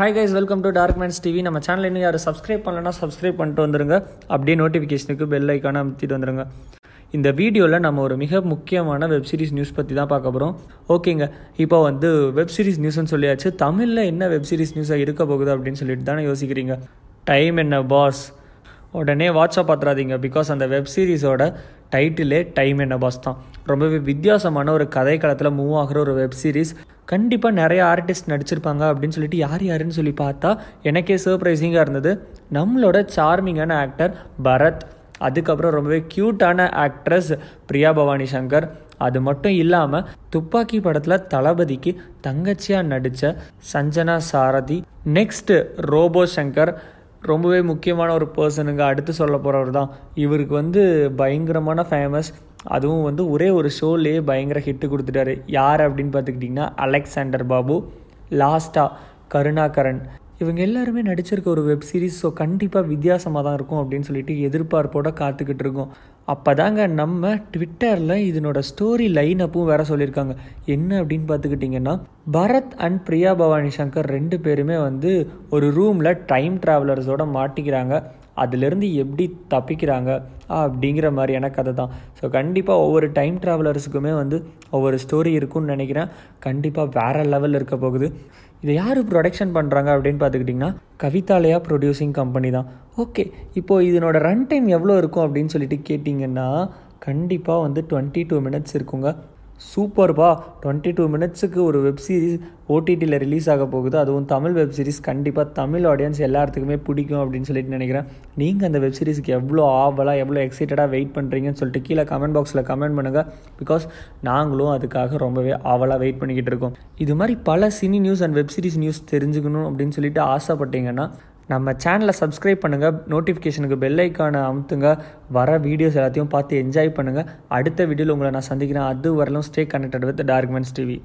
hi guys welcome to dark man's TV நம்ம channel இன்னும் யாரும் சப்ஸ்கிரைப் பண்ணலன்னா சப்ஸ்கிரைப் பண்ணிட்டு வந்துருங்க அப்படியே நோட்டிஃபிகேஷனுக்கு பெல் ஐக்கான அமுத்திட்டு வந்துருங்க இந்த வீடியோவில் நம்ம ஒரு மிக முக்கியமான வெப்சீரிஸ் நியூஸ் பற்றி தான் பார்க்க போகிறோம் ஓகேங்க இப்போ வந்து வெப்சீரிஸ் நியூஸ்ன்னு சொல்லியாச்சு தமிழில் என்ன வெப்சீரிஸ் நியூஸாக இருக்க போகுது அப்படின்னு சொல்லிட்டு தானே யோசிக்கிறீங்க டைம் என்ன பாஸ் உடனே வாட்ஸ்அப் பார்த்துறாதீங்க பிகாஸ் அந்த வெப் சீரிஸோட டைட்டிலே டைம் என்ன பாஸ் தான் ரொம்பவே வித்தியாசமான ஒரு கதைக்களத்தில் மூவ் ஆகிற ஒரு வெப் சீரிஸ் கண்டிப்பாக நிறைய ஆர்டிஸ்ட் நடிச்சிருப்பாங்க அப்படின்னு சொல்லிட்டு யார் யாருன்னு சொல்லி பார்த்தா எனக்கே சர்ப்ரைசிங்காக இருந்தது நம்மளோட சார்மிங்கான ஆக்டர் பரத் அதுக்கப்புறம் ரொம்பவே க்யூட்டான ஆக்ட்ரஸ் பிரியா பவானி சங்கர் அது மட்டும் இல்லாமல் துப்பாக்கி படத்தில் தளபதிக்கு தங்கச்சியாக நடித்த சஞ்சனா சாரதி நெக்ஸ்ட்டு ரோபோ சங்கர் ரொம்பவே முக்கியமான ஒரு பர்சனுங்க அடுத்து சொல்ல போகிறவர் தான் இவருக்கு வந்து பயங்கரமான ஃபேமஸ் அதுவும் வந்து ஒரே ஒரு ஷோலேயே பயங்கர ஹிட்டு கொடுத்துட்டாரு யார் அப்படின்னு பார்த்துக்கிட்டிங்கன்னா அலெக்சாண்டர் பாபு லாஸ்ட்டாக கருணாகரன் இவங்க எல்லாருமே நடிச்சிருக்க ஒரு வெப் சீரிஸ் ஸோ கண்டிப்பாக வித்தியாசமாக தான் இருக்கும் அப்படின்னு சொல்லிட்டு எதிர்பார்ப்போட காத்துக்கிட்டு இருக்கோம் அப்போ தாங்க நம்ம ட்விட்டரில் இதனோட ஸ்டோரி லைன் அப்பவும் வேற சொல்லியிருக்காங்க என்ன அப்படின்னு பார்த்துக்கிட்டிங்கன்னா பரத் அண்ட் பிரியா பவானி சங்கர் ரெண்டு பேருமே வந்து ஒரு ரூமில் டைம் ட்ராவலர்ஸோட மாட்டிக்கிறாங்க அதுலேருந்து எப்படி தப்பிக்கிறாங்க அப்படிங்கிற மாதிரியான கதை தான் ஸோ கண்டிப்பாக ஒவ்வொரு டைம் ட்ராவலர்ஸுக்குமே வந்து ஒவ்வொரு ஸ்டோரி இருக்கும்னு நினைக்கிறேன் கண்டிப்பாக வேறு லெவலில் இருக்க போகுது இதை யார் ப்ரொடக்ஷன் பண்ணுறாங்க அப்படின்னு பார்த்துக்கிட்டிங்கன்னா கவிதாலயா ப்ரொடியூசிங் கம்பெனி தான் ஓகே இப்போது இதனோட ரன் டைம் எவ்வளோ இருக்கும் அப்படின்னு சொல்லிட்டு கேட்டிங்கன்னா கண்டிப்பாக வந்து டுவெண்ட்டி டூ மினிட்ஸ் இருக்குங்க சூப்பர்பா டுவெண்ட்டி டூ மினிட்ஸுக்கு ஒரு வெப் சீரிஸ் ஓடிடியில் ரிலீஸ் ஆக போகுது அதுவும் தமிழ் வெப் சீரிஸ் கண்டிப்பாக தமிழ் ஆடியன்ஸ் எல்லாத்துக்குமே பிடிக்கும் அப்படின்னு சொல்லிட்டு நினைக்கிறேன் நீங்கள் அந்த வெப் சீரிஸ்க்கு எவ்வளோ ஆவலாக எவ்வளோ எக்ஸைட்டடாக வெயிட் பண்ணுறீங்கன்னு சொல்லிட்டு கீழே கமெண்ட் பாக்ஸில் கமெண்ட் பண்ணுங்கள் பிகாஸ் நாங்களும் அதுக்காக ரொம்பவே ஆவலாக வெயிட் பண்ணிக்கிட்டு இருக்கோம் இது மாதிரி பல cine news and web series news தெரிஞ்சுக்கணும் அப்படின்னு சொல்லிட்டு ஆசைப்பட்டீங்கன்னா நம்ம சேனலை சப்ஸ்கிரைப் பண்ணுங்கள் நோட்டிஃபிகேஷனுக்கு பெல் ஐக்கானை அமுத்துங்க வர வீடியோஸ் எல்லாத்தையும் பார்த்து என்ஜாய் பண்ணுங்கள் அடுத்த வீடியோவில் உங்களை நான் சந்திக்கிறேன் அது வரலும் stay connected with dark man's TV